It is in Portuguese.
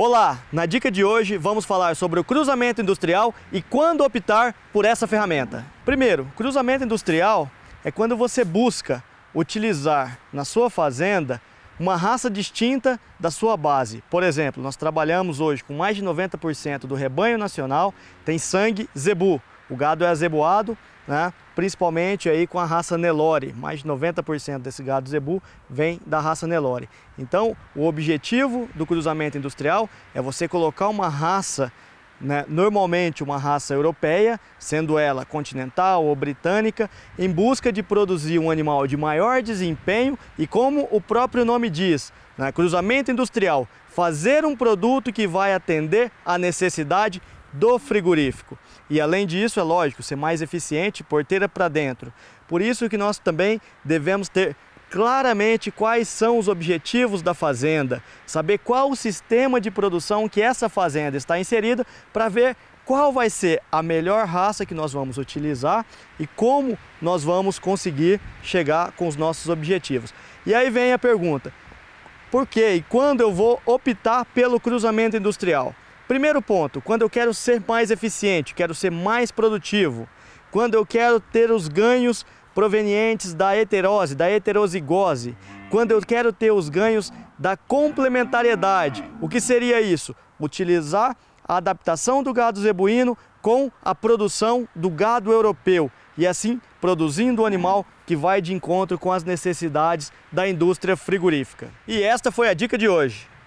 Olá, na dica de hoje vamos falar sobre o cruzamento industrial e quando optar por essa ferramenta. Primeiro, cruzamento industrial é quando você busca utilizar na sua fazenda uma raça distinta da sua base. Por exemplo, nós trabalhamos hoje com mais de 90% do rebanho nacional tem sangue zebu. O gado é azeboado, né? principalmente aí com a raça Nelore. Mais de 90% desse gado zebu vem da raça Nelore. Então, o objetivo do cruzamento industrial é você colocar uma raça, né? normalmente uma raça europeia, sendo ela continental ou britânica, em busca de produzir um animal de maior desempenho e como o próprio nome diz, né? cruzamento industrial, fazer um produto que vai atender à necessidade do frigorífico. E além disso, é lógico, ser mais eficiente, porteira para dentro. Por isso que nós também devemos ter claramente quais são os objetivos da fazenda, saber qual o sistema de produção que essa fazenda está inserida para ver qual vai ser a melhor raça que nós vamos utilizar e como nós vamos conseguir chegar com os nossos objetivos. E aí vem a pergunta: por que e quando eu vou optar pelo cruzamento industrial? Primeiro ponto, quando eu quero ser mais eficiente, quero ser mais produtivo, quando eu quero ter os ganhos provenientes da heterose, da heterozigose, quando eu quero ter os ganhos da complementariedade. O que seria isso? Utilizar a adaptação do gado zebuíno com a produção do gado europeu e assim produzindo o animal que vai de encontro com as necessidades da indústria frigorífica. E esta foi a dica de hoje.